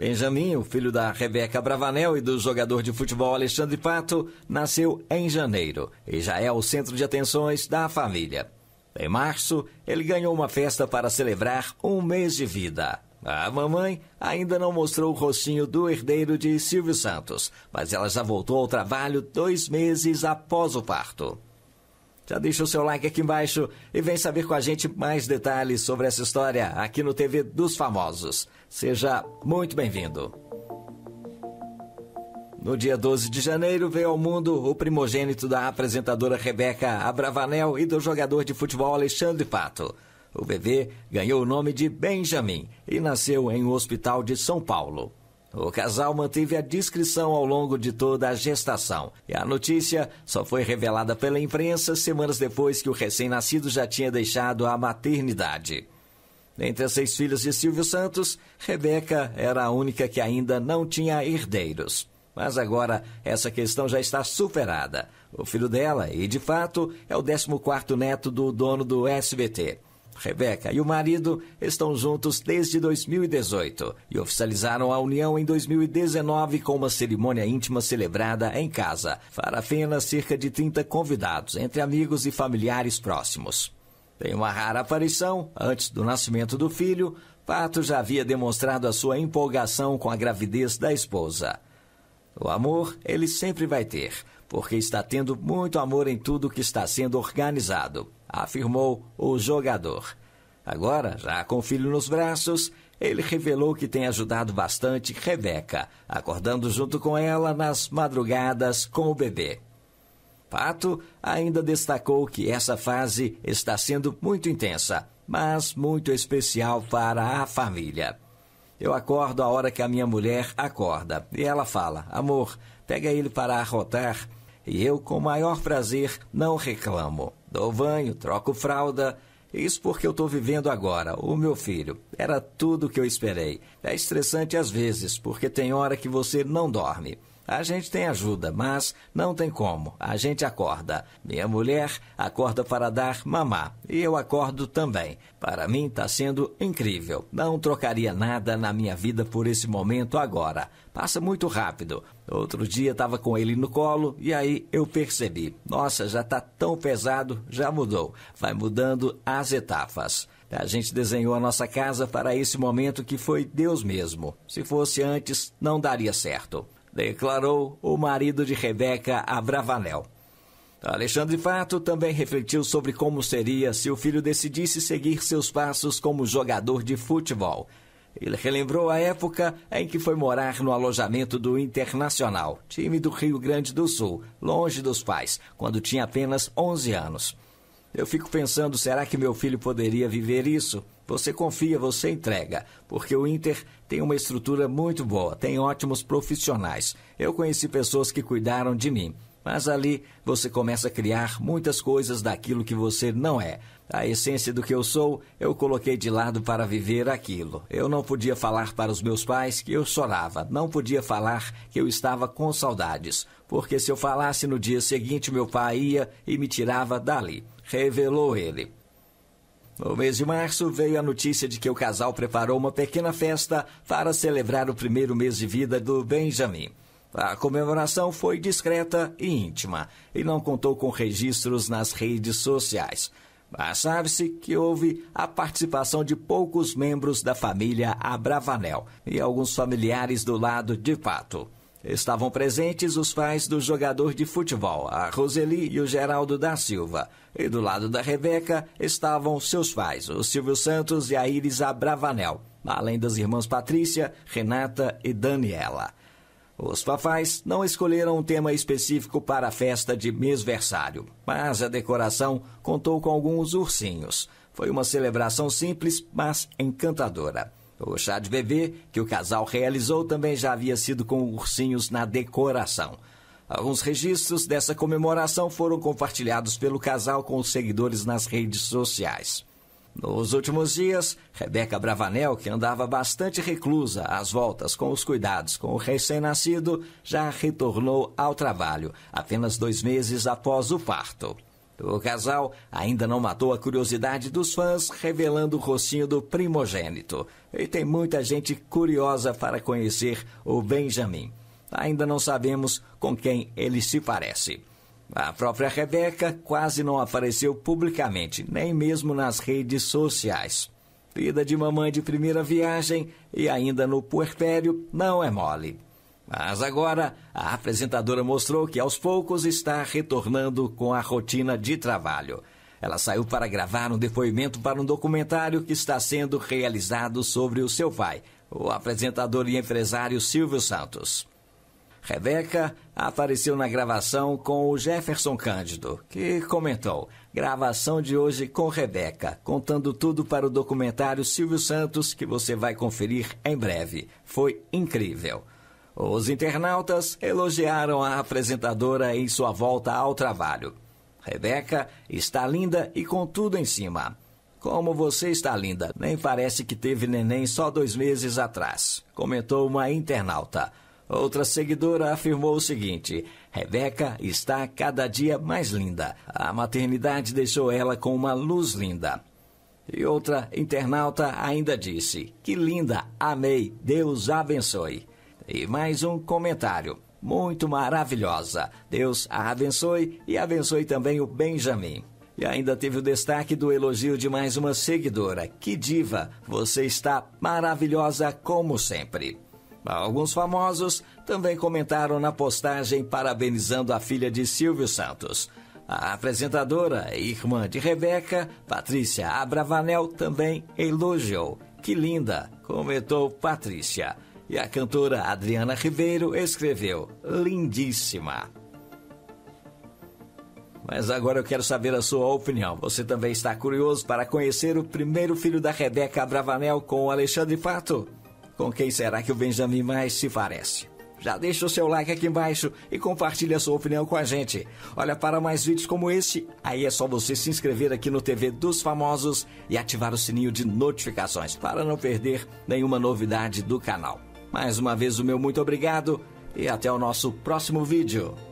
Benjamin, o filho da Rebeca Bravanel e do jogador de futebol Alexandre Pato, nasceu em janeiro e já é o centro de atenções da família. Em março, ele ganhou uma festa para celebrar um mês de vida. A mamãe ainda não mostrou o rostinho do herdeiro de Silvio Santos, mas ela já voltou ao trabalho dois meses após o parto. Já deixa o seu like aqui embaixo e vem saber com a gente mais detalhes sobre essa história aqui no TV dos Famosos. Seja muito bem-vindo. No dia 12 de janeiro veio ao mundo o primogênito da apresentadora Rebeca Abravanel e do jogador de futebol Alexandre Pato. O bebê ganhou o nome de Benjamin e nasceu em um hospital de São Paulo. O casal manteve a discrição ao longo de toda a gestação e a notícia só foi revelada pela imprensa semanas depois que o recém-nascido já tinha deixado a maternidade. Entre as seis filhas de Silvio Santos, Rebeca era a única que ainda não tinha herdeiros. Mas agora essa questão já está superada. O filho dela, e de fato, é o 14 neto do dono do SBT. Rebeca e o marido estão juntos desde 2018 e oficializaram a união em 2019 com uma cerimônia íntima celebrada em casa para apenas cerca de 30 convidados, entre amigos e familiares próximos. Em uma rara aparição, antes do nascimento do filho, Pato já havia demonstrado a sua empolgação com a gravidez da esposa. O amor ele sempre vai ter, porque está tendo muito amor em tudo que está sendo organizado afirmou o jogador. Agora, já com o filho nos braços, ele revelou que tem ajudado bastante Rebeca, acordando junto com ela nas madrugadas com o bebê. Pato ainda destacou que essa fase está sendo muito intensa, mas muito especial para a família. Eu acordo a hora que a minha mulher acorda e ela fala: Amor, pega ele para arrotar e eu, com maior prazer, não reclamo. Dou banho, troco fralda. Isso porque eu estou vivendo agora, o meu filho. Era tudo o que eu esperei. É estressante às vezes, porque tem hora que você não dorme. A gente tem ajuda, mas não tem como. A gente acorda. Minha mulher acorda para dar mamá e eu acordo também. Para mim está sendo incrível. Não trocaria nada na minha vida por esse momento agora. Passa muito rápido. Outro dia estava com ele no colo e aí eu percebi. Nossa, já está tão pesado, já mudou. Vai mudando as etapas. A gente desenhou a nossa casa para esse momento que foi Deus mesmo. Se fosse antes, não daria certo declarou o marido de Rebeca Abravanel. Alexandre Fato também refletiu sobre como seria se o filho decidisse seguir seus passos como jogador de futebol. Ele relembrou a época em que foi morar no alojamento do Internacional, time do Rio Grande do Sul, longe dos pais, quando tinha apenas 11 anos. Eu fico pensando, será que meu filho poderia viver isso? Você confia, você entrega, porque o Inter tem uma estrutura muito boa, tem ótimos profissionais. Eu conheci pessoas que cuidaram de mim, mas ali você começa a criar muitas coisas daquilo que você não é. A essência do que eu sou, eu coloquei de lado para viver aquilo. Eu não podia falar para os meus pais que eu chorava, não podia falar que eu estava com saudades, porque se eu falasse no dia seguinte, meu pai ia e me tirava dali revelou ele. No mês de março veio a notícia de que o casal preparou uma pequena festa para celebrar o primeiro mês de vida do Benjamin. A comemoração foi discreta e íntima e não contou com registros nas redes sociais. Mas sabe-se que houve a participação de poucos membros da família Abravanel e alguns familiares do lado de Pato. Estavam presentes os pais do jogador de futebol, a Roseli e o Geraldo da Silva. E do lado da Rebeca estavam seus pais, o Silvio Santos e a Iris Abravanel, além das irmãs Patrícia, Renata e Daniela. Os papais não escolheram um tema específico para a festa de mesversário, mas a decoração contou com alguns ursinhos. Foi uma celebração simples, mas encantadora. O chá de bebê que o casal realizou também já havia sido com ursinhos na decoração. Alguns registros dessa comemoração foram compartilhados pelo casal com os seguidores nas redes sociais. Nos últimos dias, Rebeca Bravanel, que andava bastante reclusa às voltas com os cuidados com o recém-nascido, já retornou ao trabalho, apenas dois meses após o parto. O casal ainda não matou a curiosidade dos fãs, revelando o rostinho do primogênito. E tem muita gente curiosa para conhecer o Benjamin. Ainda não sabemos com quem ele se parece. A própria Rebeca quase não apareceu publicamente, nem mesmo nas redes sociais. Vida de mamãe de primeira viagem e ainda no puerpério não é mole. Mas agora, a apresentadora mostrou que aos poucos está retornando com a rotina de trabalho. Ela saiu para gravar um depoimento para um documentário que está sendo realizado sobre o seu pai, o apresentador e empresário Silvio Santos. Rebeca apareceu na gravação com o Jefferson Cândido, que comentou: Gravação de hoje com Rebeca, contando tudo para o documentário Silvio Santos, que você vai conferir em breve. Foi incrível. Os internautas elogiaram a apresentadora em sua volta ao trabalho. Rebeca está linda e com tudo em cima. Como você está linda, nem parece que teve neném só dois meses atrás, comentou uma internauta. Outra seguidora afirmou o seguinte: Rebeca está cada dia mais linda. A maternidade deixou ela com uma luz linda. E outra internauta ainda disse: Que linda, amei, Deus abençoe e mais um comentário. Muito maravilhosa. Deus a abençoe e abençoe também o Benjamin. E ainda teve o destaque do elogio de mais uma seguidora. Que diva! Você está maravilhosa como sempre. Alguns famosos também comentaram na postagem parabenizando a filha de Silvio Santos. A apresentadora, irmã de Rebeca, Patrícia Abravanel, também elogiou. Que linda! comentou Patrícia. E a cantora Adriana Ribeiro escreveu: Lindíssima. Mas agora eu quero saber a sua opinião. Você também está curioso para conhecer o primeiro filho da Rebeca Bravanel com o Alexandre Pato? Com quem será que o Benjamin mais se parece? Já deixa o seu like aqui embaixo e compartilha a sua opinião com a gente. Olha, para mais vídeos como esse. aí é só você se inscrever aqui no TV dos Famosos e ativar o sininho de notificações para não perder nenhuma novidade do canal. Mais uma vez, o meu muito obrigado e até o nosso próximo vídeo.